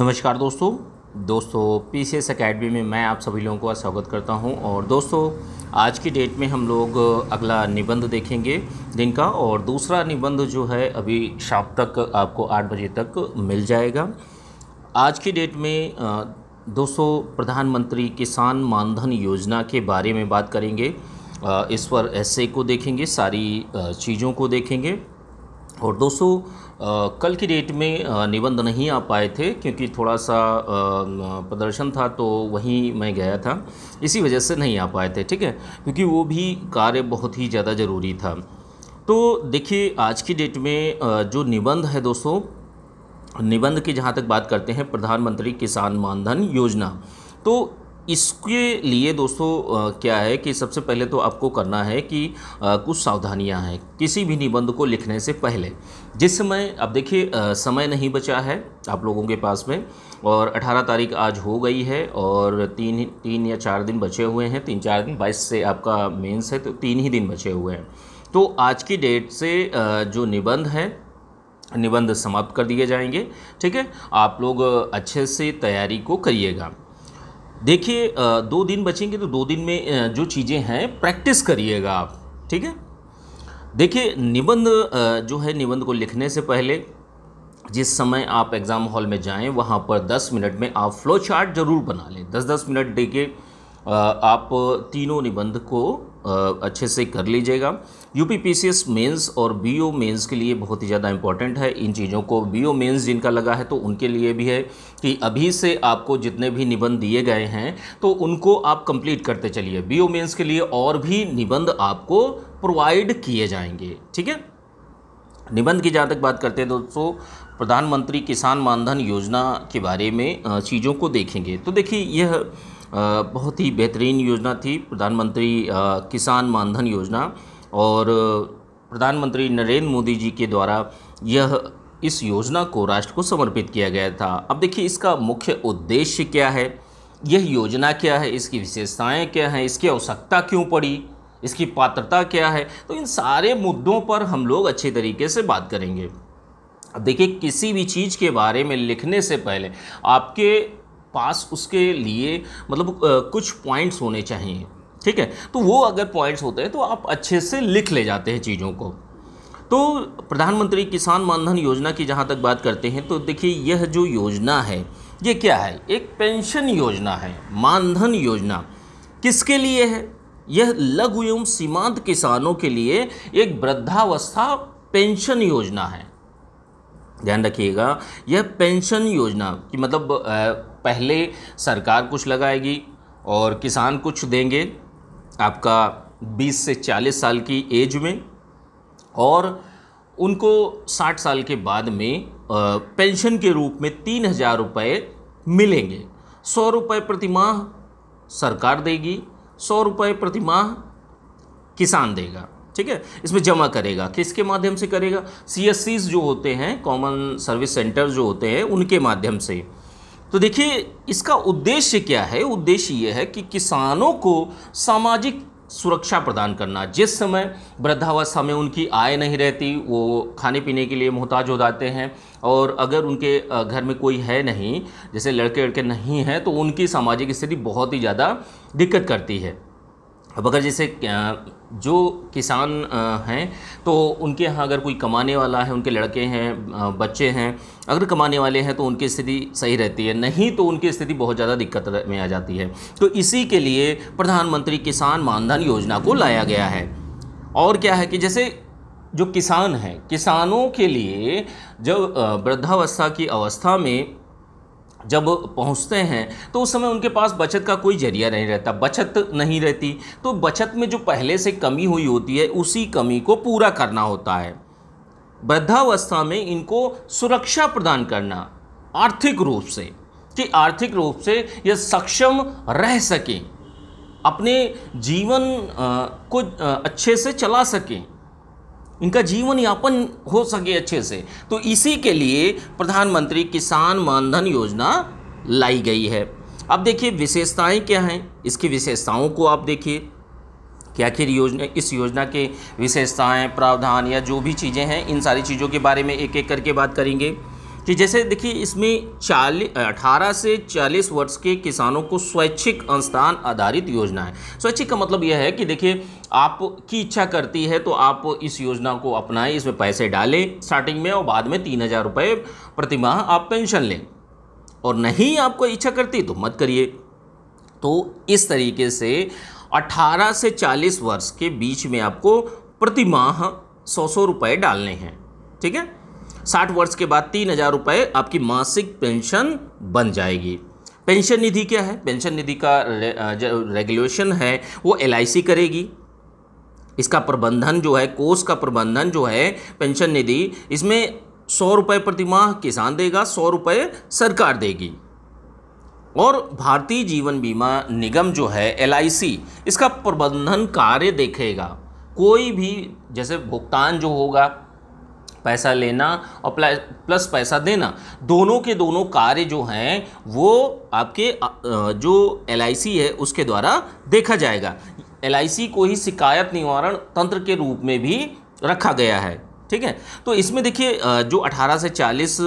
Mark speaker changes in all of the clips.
Speaker 1: नमस्कार दोस्तों दोस्तों पी सी एस अकेडमी में मैं आप सभी लोगों का स्वागत करता हूं और दोस्तों आज की डेट में हम लोग अगला निबंध देखेंगे दिन का और दूसरा निबंध जो है अभी शाम तक आपको आठ बजे तक मिल जाएगा आज की डेट में दोस्तों प्रधानमंत्री किसान मानधन योजना के बारे में बात करेंगे इस पर ऐसे को देखेंगे सारी चीज़ों को देखेंगे और दोस्तों कल की डेट में निबंध नहीं आ पाए थे क्योंकि थोड़ा सा प्रदर्शन था तो वहीं मैं गया था इसी वजह से नहीं आ पाए थे ठीक है क्योंकि वो भी कार्य बहुत ही ज़्यादा ज़रूरी था तो देखिए आज की डेट में जो निबंध है दोस्तों निबंध की जहाँ तक बात करते हैं प्रधानमंत्री किसान मानधन योजना तो इसके लिए दोस्तों क्या है कि सबसे पहले तो आपको करना है कि कुछ सावधानियां हैं किसी भी निबंध को लिखने से पहले जिस समय अब देखिए समय नहीं बचा है आप लोगों के पास में और 18 तारीख आज हो गई है और तीन तीन या चार दिन बचे हुए हैं तीन चार दिन बाईस से आपका मेंस है तो तीन ही दिन बचे हुए हैं तो आज की डेट से जो निबंध हैं निबंध समाप्त कर दिए जाएंगे ठीक है आप लोग अच्छे से तैयारी को करिएगा देखिए दो दिन बचेंगे तो दो दिन में जो चीज़ें हैं प्रैक्टिस करिएगा आप ठीक है देखिए निबंध जो है निबंध को लिखने से पहले जिस समय आप एग्ज़ाम हॉल में जाएं वहाँ पर 10 मिनट में आप फ्लो चार्ट ज़रूर बना लें 10-10 मिनट देके आप तीनों निबंध को अच्छे से कर लीजिएगा यूपी पीसीएस मेंस और बीओ मेंस के लिए बहुत ही ज़्यादा इंपॉर्टेंट है इन चीज़ों को बीओ मेंस जिनका लगा है तो उनके लिए भी है कि अभी से आपको जितने भी निबंध दिए गए हैं तो उनको आप कंप्लीट करते चलिए बीओ मेंस के लिए और भी निबंध आपको प्रोवाइड किए जाएंगे ठीक है निबंध की जहाँ तक बात करते हैं दोस्तों प्रधानमंत्री किसान मानधन योजना के बारे में चीज़ों को देखेंगे तो देखिए यह बहुत ही बेहतरीन योजना थी प्रधानमंत्री किसान मानधन योजना और प्रधानमंत्री नरेंद्र मोदी जी के द्वारा यह इस योजना को राष्ट्र को समर्पित किया गया था अब देखिए इसका मुख्य उद्देश्य क्या है यह योजना क्या है इसकी विशेषताएं क्या हैं इसकी आवश्यकता क्यों पड़ी इसकी पात्रता क्या है तो इन सारे मुद्दों पर हम लोग अच्छे तरीके से बात करेंगे अब देखिए किसी भी चीज़ के बारे में लिखने से पहले आपके पास उसके लिए मतलब कुछ पॉइंट्स होने चाहिए ठीक है तो वो अगर पॉइंट्स होते हैं तो आप अच्छे से लिख ले जाते हैं चीज़ों को तो प्रधानमंत्री किसान मानधन योजना की जहाँ तक बात करते हैं तो देखिए यह जो योजना है ये क्या है एक पेंशन योजना है मानधन योजना किसके लिए है यह लघु एवं सीमांत किसानों के लिए एक वृद्धावस्था पेंशन योजना है ध्यान रखिएगा यह पेंशन योजना कि मतलब पहले सरकार कुछ लगाएगी और किसान कुछ देंगे आपका 20 से 40 साल की एज में और उनको 60 साल के बाद में पेंशन के रूप में तीन हज़ार रुपये मिलेंगे सौ रुपये प्रतिमाह सरकार देगी सौ रुपये प्रतिमाह किसान देगा ठीक है इसमें जमा करेगा किसके माध्यम से करेगा सी जो होते हैं कॉमन सर्विस सेंटर जो होते हैं उनके माध्यम से तो देखिए इसका उद्देश्य क्या है उद्देश्य ये है कि किसानों को सामाजिक सुरक्षा प्रदान करना जिस समय वृद्धावस्था में उनकी आय नहीं रहती वो खाने पीने के लिए मोहताज हो जाते हैं और अगर उनके घर में कोई है नहीं जैसे लड़के लड़के नहीं हैं तो उनकी सामाजिक स्थिति बहुत ही ज़्यादा दिक्कत करती है अब अगर जैसे जो किसान हैं तो उनके यहाँ अगर कोई कमाने वाला है उनके लड़के हैं बच्चे हैं अगर कमाने वाले हैं तो उनकी स्थिति सही रहती है नहीं तो उनकी स्थिति बहुत ज़्यादा दिक्कत में आ जाती है तो इसी के लिए प्रधानमंत्री किसान मानधन योजना को लाया गया है और क्या है कि जैसे जो किसान हैं किसानों के लिए जब वृद्धावस्था की अवस्था में जब पहुंचते हैं तो उस समय उनके पास बचत का कोई जरिया नहीं रहता बचत नहीं रहती तो बचत में जो पहले से कमी हुई होती है उसी कमी को पूरा करना होता है वृद्धावस्था में इनको सुरक्षा प्रदान करना आर्थिक रूप से कि आर्थिक रूप से यह सक्षम रह सकें अपने जीवन को अच्छे से चला सकें इनका जीवन यापन हो सके अच्छे से तो इसी के लिए प्रधानमंत्री किसान मानधन योजना लाई गई है अब देखिए विशेषताएं क्या हैं इसकी विशेषताओं को आप देखिए कि आखिर योजना इस योजना के विशेषताएं प्रावधान या जो भी चीज़ें हैं इन सारी चीज़ों के बारे में एक एक करके बात करेंगे कि जैसे देखिए इसमें चालीस अठारह से चालीस वर्ष के किसानों को स्वैच्छिक अंशदान आधारित योजना है स्वैच्छिक का मतलब यह है कि देखिए आप की इच्छा करती है तो आप इस योजना को अपनाएं इसमें पैसे डालें स्टार्टिंग में और बाद में तीन हज़ार रुपये प्रतिमाह आप पेंशन लें और नहीं आपको इच्छा करती तो मत करिए तो इस तरीके से 18 से 40 वर्ष के बीच में आपको प्रतिमाह सौ सौ रुपये डालने हैं ठीक है साठ वर्ष के बाद तीन हज़ार रुपये आपकी मासिक पेंशन बन जाएगी पेंशन निधि क्या है पेंशन निधि का रे, जो रेगुलेशन है वो एल करेगी इसका प्रबंधन जो है कोष का प्रबंधन जो है पेंशन निधि इसमें सौ रुपये प्रतिमाह किसान देगा सौ रुपये सरकार देगी और भारतीय जीवन बीमा निगम जो है एल इसका प्रबंधन कार्य देखेगा कोई भी जैसे भुगतान जो होगा पैसा लेना और प्लस पैसा देना दोनों के दोनों कार्य जो हैं वो आपके जो एल है उसके द्वारा देखा जाएगा एल को ही शिकायत निवारण तंत्र के रूप में भी रखा गया है ठीक है तो इसमें देखिए जो 18 से 40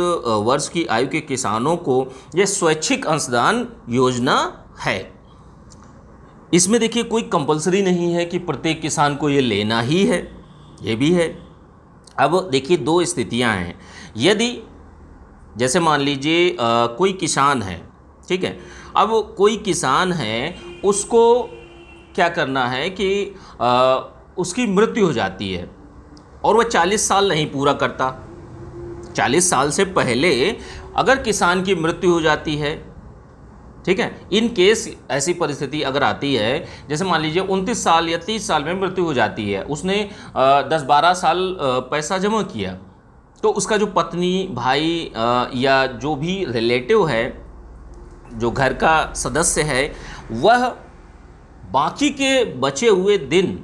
Speaker 1: वर्ष की आयु के किसानों को यह स्वैच्छिक अंशदान योजना है इसमें देखिए कोई कंपलसरी नहीं है कि प्रत्येक किसान को ये लेना ही है ये भी है अब देखिए दो स्थितियां हैं यदि जैसे मान लीजिए कोई किसान है ठीक है अब कोई किसान है उसको क्या करना है कि आ, उसकी मृत्यु हो जाती है और वह चालीस साल नहीं पूरा करता चालीस साल से पहले अगर किसान की मृत्यु हो जाती है ठीक है इन केस ऐसी परिस्थिति अगर आती है जैसे मान लीजिए उनतीस साल या तीस साल में मृत्यु हो जाती है उसने दस बारह साल पैसा जमा किया तो उसका जो पत्नी भाई या जो भी रिलेटिव है जो घर का सदस्य है वह बाकी के बचे हुए दिन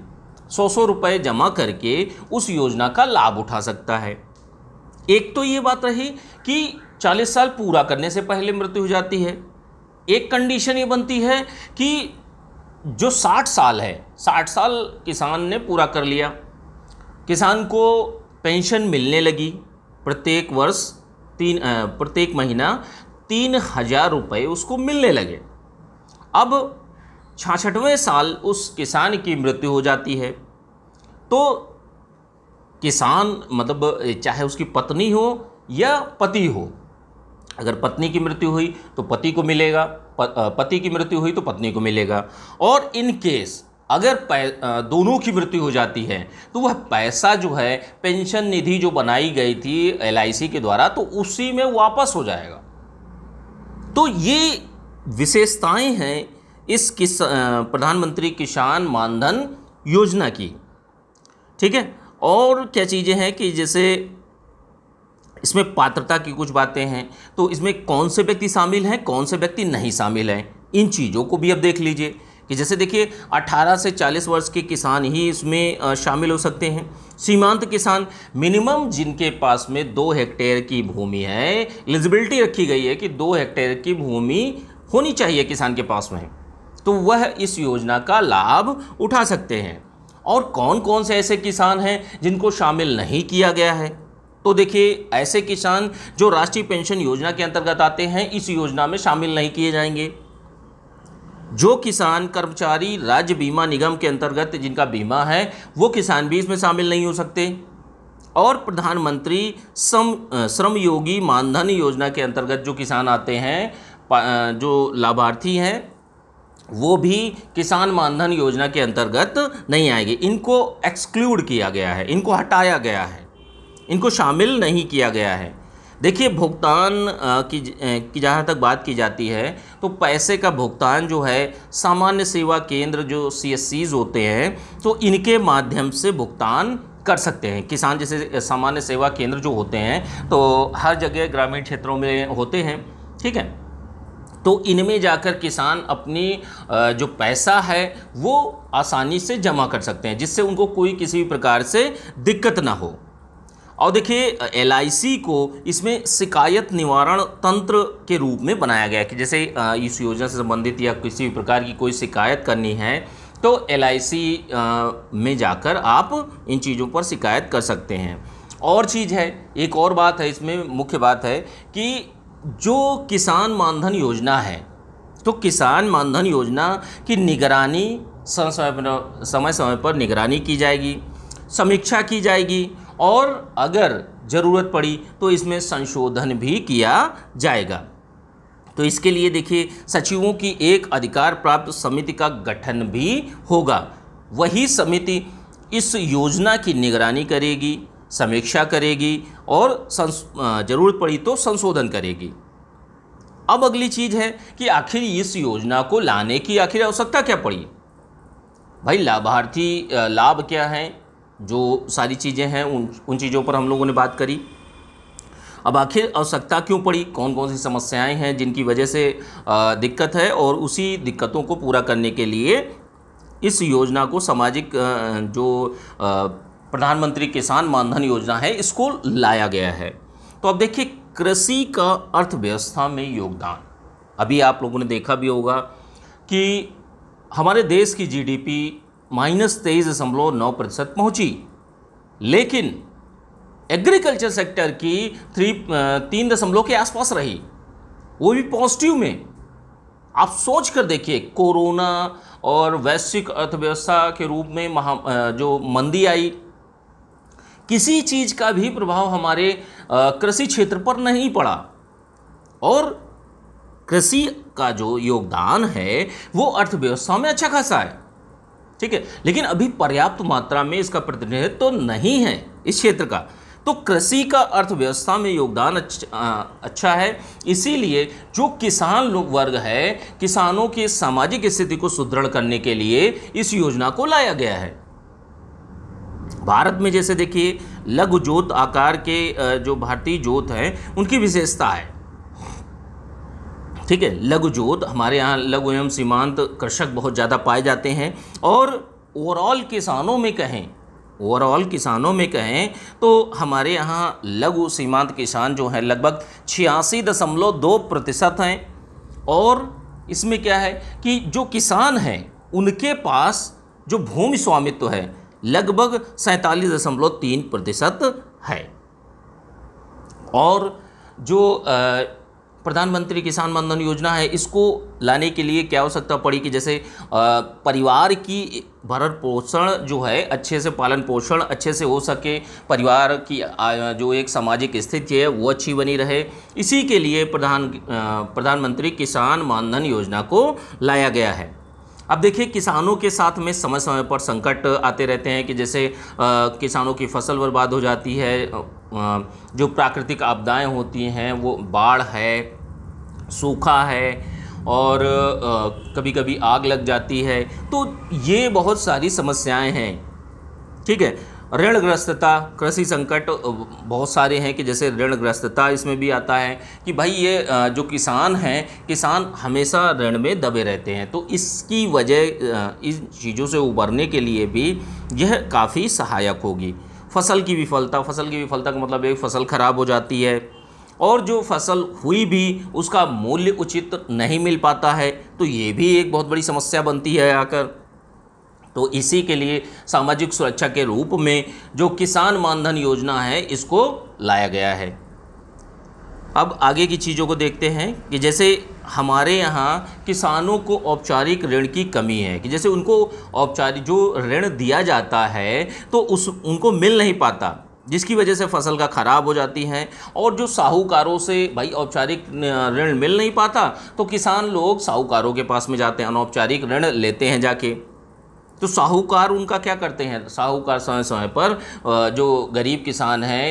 Speaker 1: सौ सौ रुपये जमा करके उस योजना का लाभ उठा सकता है एक तो ये बात रही कि चालीस साल पूरा करने से पहले मृत्यु हो जाती है एक कंडीशन ये बनती है कि जो 60 साल है 60 साल किसान ने पूरा कर लिया किसान को पेंशन मिलने लगी प्रत्येक वर्ष तीन प्रत्येक महीना तीन हज़ार रुपये उसको मिलने लगे अब छाछठवें साल उस किसान की मृत्यु हो जाती है तो किसान मतलब चाहे उसकी पत्नी हो या पति हो अगर पत्नी की मृत्यु हुई तो पति को मिलेगा पति की मृत्यु हुई तो पत्नी को मिलेगा और इन केस अगर दोनों की मृत्यु हो जाती है तो वह पैसा जो है पेंशन निधि जो बनाई गई थी एल के द्वारा तो उसी में वापस हो जाएगा तो ये विशेषताएं हैं इस किस प्रधानमंत्री किसान मानधन योजना की ठीक है और क्या चीज़ें हैं कि जैसे इसमें पात्रता की कुछ बातें हैं तो इसमें कौन से व्यक्ति शामिल हैं कौन से व्यक्ति नहीं शामिल हैं इन चीज़ों को भी अब देख लीजिए कि जैसे देखिए 18 से 40 वर्ष के किसान ही इसमें शामिल हो सकते हैं सीमांत किसान मिनिमम जिनके पास में दो हेक्टेयर की भूमि है एलिजिबिलिटी रखी गई है कि दो हेक्टेयर की भूमि होनी चाहिए किसान के पास में तो वह इस योजना का लाभ उठा सकते हैं और कौन कौन से ऐसे किसान हैं जिनको शामिल नहीं किया गया है तो देखिए ऐसे किसान जो राष्ट्रीय पेंशन योजना के अंतर्गत आते हैं इस योजना में शामिल नहीं किए जाएंगे जो किसान कर्मचारी राज्य बीमा निगम के अंतर्गत जिनका बीमा है वो किसान भी इसमें शामिल नहीं हो सकते और प्रधानमंत्री श्रम श्रम योगी मानधन योजना के अंतर्गत जो किसान आते हैं जो लाभार्थी हैं वो भी किसान मानधन योजना के अंतर्गत नहीं आएंगे इनको एक्सक्लूड किया गया है इनको हटाया गया है इनको शामिल नहीं किया गया है देखिए भुगतान की की जहाँ तक बात की जाती है तो पैसे का भुगतान जो है सामान्य सेवा केंद्र जो सी होते हैं तो इनके माध्यम से भुगतान कर सकते हैं किसान जैसे सामान्य सेवा केंद्र जो होते हैं तो हर जगह ग्रामीण क्षेत्रों में होते हैं ठीक है तो इनमें जाकर किसान अपनी जो पैसा है वो आसानी से जमा कर सकते हैं जिससे उनको कोई किसी भी प्रकार से दिक्कत ना हो और देखिए एल को इसमें शिकायत निवारण तंत्र के रूप में बनाया गया है कि जैसे इस योजना से संबंधित या किसी भी प्रकार की कोई शिकायत करनी है तो एल में जाकर आप इन चीज़ों पर शिकायत कर सकते हैं और चीज़ है एक और बात है इसमें मुख्य बात है कि जो किसान मानधन योजना है तो किसान मानधन योजना की निगरानी समय समय पर निगरानी की जाएगी समीक्षा की जाएगी और अगर ज़रूरत पड़ी तो इसमें संशोधन भी किया जाएगा तो इसके लिए देखिए सचिवों की एक अधिकार प्राप्त समिति का गठन भी होगा वही समिति इस योजना की निगरानी करेगी समीक्षा करेगी और ज़रूरत पड़ी तो संशोधन करेगी अब अगली चीज़ है कि आखिर इस योजना को लाने की आखिर आवश्यकता क्या पड़ी भाई लाभार्थी लाभ क्या हैं जो सारी चीज़ें हैं उन उन चीज़ों पर हम लोगों ने बात करी अब आखिर आवश्यकता क्यों पड़ी कौन कौन सी समस्याएं हैं जिनकी वजह से दिक्कत है और उसी दिक्कतों को पूरा करने के लिए इस योजना को सामाजिक जो प्रधानमंत्री किसान मानधन योजना है इसको लाया गया है तो अब देखिए कृषि का अर्थव्यवस्था में योगदान अभी आप लोगों ने देखा भी होगा कि हमारे देश की जीडीपी माइनस तेईस दशमलव नौ प्रतिशत पहुँची लेकिन एग्रीकल्चर सेक्टर की थ्री तीन दशमलव के आसपास रही वो भी पॉजिटिव में आप सोच कर देखिए कोरोना और वैश्विक अर्थव्यवस्था के रूप में महा जो मंदी आई किसी चीज़ का भी प्रभाव हमारे कृषि क्षेत्र पर नहीं पड़ा और कृषि का जो योगदान है वो अर्थव्यवस्था में अच्छा खासा है ठीक है लेकिन अभी पर्याप्त मात्रा में इसका प्रतिनिधित्व तो नहीं है इस क्षेत्र का तो कृषि का अर्थव्यवस्था में योगदान अच्छा है इसीलिए जो किसान लोग वर्ग है किसानों की सामाजिक स्थिति को सुदृढ़ करने के लिए इस योजना को लाया गया है भारत में जैसे देखिए लघु जोत आकार के जो भारतीय जोत हैं उनकी विशेषता है ठीक है लघु जोत हमारे यहाँ लघु एवं सीमांत कृषक बहुत ज़्यादा पाए जाते हैं और ओवरऑल किसानों में कहें ओवरऑल किसानों में कहें तो हमारे यहाँ लघु सीमांत किसान जो हैं लगभग छियासी दशमलव दो प्रतिशत हैं और इसमें क्या है कि जो किसान हैं उनके पास जो भूमि स्वामित्व है लगभग सैंतालीस दशमलव तीन प्रतिशत है और जो प्रधानमंत्री किसान मानधन योजना है इसको लाने के लिए क्या आवश्यकता पड़ी कि जैसे परिवार की भरण पोषण जो है अच्छे से पालन पोषण अच्छे से हो सके परिवार की जो एक सामाजिक स्थिति है वो अच्छी बनी रहे इसी के लिए प्रधान प्रधानमंत्री किसान मानधन योजना को लाया गया है अब देखिए किसानों के साथ में समय समय पर संकट आते रहते हैं कि जैसे आ, किसानों की फसल बर्बाद हो जाती है आ, जो प्राकृतिक आपदाएं होती हैं वो बाढ़ है सूखा है और कभी कभी आग लग जाती है तो ये बहुत सारी समस्याएं हैं ठीक है ऋणग्रस्तता कृषि संकट बहुत सारे हैं कि जैसे ऋणग्रस्तता इसमें भी आता है कि भाई ये जो किसान हैं किसान हमेशा ऋण में दबे रहते हैं तो इसकी वजह इन चीज़ों से उबरने के लिए भी यह काफ़ी सहायक होगी फसल की विफलता फसल की विफलता का मतलब एक फसल ख़राब हो जाती है और जो फसल हुई भी उसका मूल्य उचित नहीं मिल पाता है तो ये भी एक बहुत बड़ी समस्या बनती है आकर तो इसी के लिए सामाजिक सुरक्षा के रूप में जो किसान मानधन योजना है इसको लाया गया है अब आगे की चीज़ों को देखते हैं कि जैसे हमारे यहाँ किसानों को औपचारिक ऋण की कमी है कि जैसे उनको औपचारिक जो ऋण दिया जाता है तो उस उनको मिल नहीं पाता जिसकी वजह से फसल का ख़राब हो जाती है और जो साहूकारों से भाई औपचारिक ऋण मिल नहीं पाता तो किसान लोग साहूकारों के पास में जाते हैं अनौपचारिक ऋण लेते हैं जाके तो साहूकार उनका क्या करते हैं साहूकार समय समय पर जो गरीब किसान हैं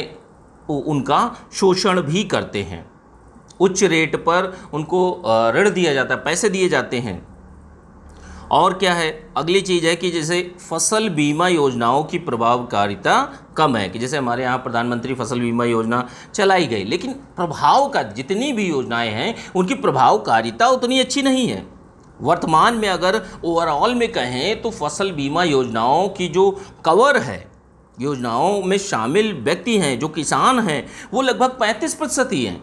Speaker 1: उनका शोषण भी करते हैं उच्च रेट पर उनको ऋण दिया जाता है पैसे दिए जाते हैं और क्या है अगली चीज़ है कि जैसे फसल बीमा योजनाओं की प्रभावकारिता कम है कि जैसे हमारे यहाँ प्रधानमंत्री फसल बीमा योजना चलाई गई लेकिन प्रभाव का जितनी भी योजनाएं हैं उनकी प्रभावकारिता उतनी अच्छी नहीं है वर्तमान में अगर ओवरऑल में कहें तो फसल बीमा योजनाओं की जो कवर है योजनाओं में शामिल व्यक्ति हैं जो किसान हैं वो लगभग पैंतीस प्रतिशत ही हैं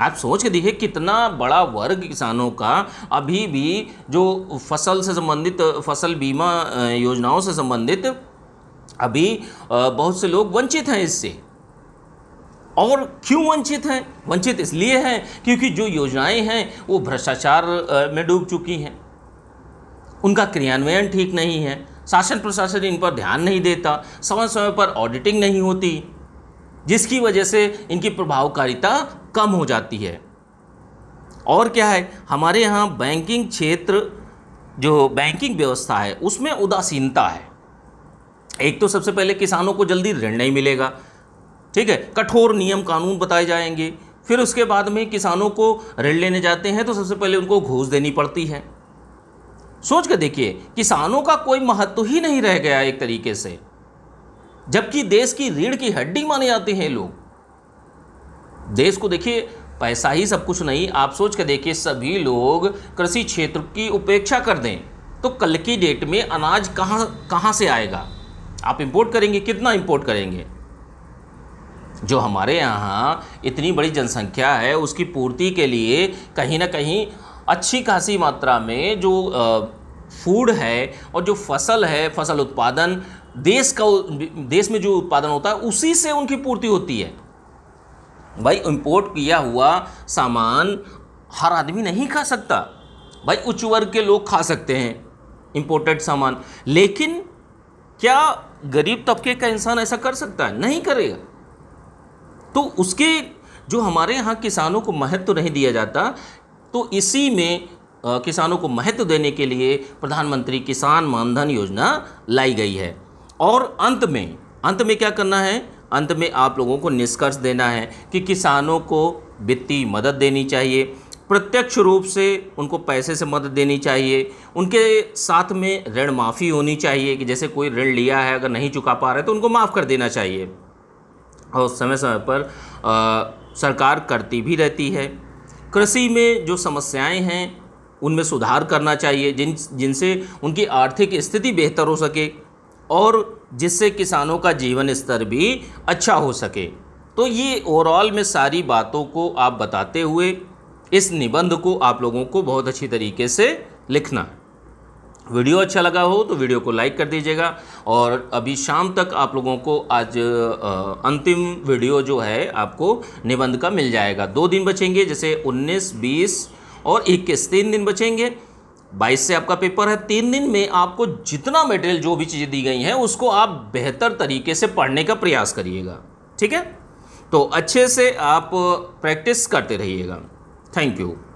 Speaker 1: आप सोच के देखिए कितना बड़ा वर्ग किसानों का अभी भी जो फसल से संबंधित फसल बीमा योजनाओं से संबंधित अभी बहुत से लोग वंचित हैं इससे और क्यों वंचित हैं वंचित इसलिए हैं क्योंकि जो योजनाएं हैं वो भ्रष्टाचार में डूब चुकी हैं उनका क्रियान्वयन ठीक नहीं है शासन प्रशासन इन पर ध्यान नहीं देता समय समय पर ऑडिटिंग नहीं होती जिसकी वजह से इनकी प्रभावकारिता कम हो जाती है और क्या है हमारे यहाँ बैंकिंग क्षेत्र जो बैंकिंग व्यवस्था है उसमें उदासीनता है एक तो सबसे पहले किसानों को जल्दी ऋण नहीं मिलेगा ठीक है कठोर नियम कानून बताए जाएंगे फिर उसके बाद में किसानों को ऋण लेने जाते हैं तो सबसे पहले उनको घूस देनी पड़ती है सोच कर देखिए किसानों का कोई महत्व ही नहीं रह गया एक तरीके से जबकि देश की रीढ़ की हड्डी माने जाते हैं लोग देश को देखिए पैसा ही सब कुछ नहीं आप सोच कर देखिए सभी लोग कृषि क्षेत्र की उपेक्षा कर दें तो कल की डेट में अनाज कहाँ कहाँ से आएगा आप इंपोर्ट करेंगे कितना इंपोर्ट करेंगे जो हमारे यहाँ इतनी बड़ी जनसंख्या है उसकी पूर्ति के लिए कहीं ना कहीं अच्छी खासी मात्रा में जो फूड है और जो फसल है फसल उत्पादन देश का देश में जो उत्पादन होता है उसी से उनकी पूर्ति होती है भाई इम्पोर्ट किया हुआ सामान हर आदमी नहीं खा सकता भाई उच्च वर्ग के लोग खा सकते हैं इम्पोर्टेड सामान लेकिन क्या गरीब तबके का इंसान ऐसा कर सकता है नहीं करेगा तो उसके जो हमारे यहाँ किसानों को महत्व तो नहीं दिया जाता तो इसी में आ, किसानों को महत्व देने के लिए प्रधानमंत्री किसान मानधन योजना लाई गई है और अंत में अंत में क्या करना है अंत में आप लोगों को निष्कर्ष देना है कि किसानों को वित्तीय मदद देनी चाहिए प्रत्यक्ष रूप से उनको पैसे से मदद देनी चाहिए उनके साथ में ऋण माफ़ी होनी चाहिए कि जैसे कोई ऋण लिया है अगर नहीं चुका पा रहे तो उनको माफ़ कर देना चाहिए और समय समय पर आ, सरकार करती भी रहती है कृषि में जो समस्याएं हैं उनमें सुधार करना चाहिए जिन जिनसे उनकी आर्थिक स्थिति बेहतर हो सके और जिससे किसानों का जीवन स्तर भी अच्छा हो सके तो ये ओवरऑल में सारी बातों को आप बताते हुए इस निबंध को आप लोगों को बहुत अच्छी तरीके से लिखना वीडियो अच्छा लगा हो तो वीडियो को लाइक कर दीजिएगा और अभी शाम तक आप लोगों को आज अंतिम वीडियो जो है आपको निबंध का मिल जाएगा दो दिन बचेंगे जैसे 19, 20 और 21 तीन दिन बचेंगे बाईस से आपका पेपर है तीन दिन में आपको जितना मटेरियल जो भी चीज़ें दी गई हैं उसको आप बेहतर तरीके से पढ़ने का प्रयास करिएगा ठीक है तो अच्छे से आप प्रैक्टिस करते रहिएगा थैंक यू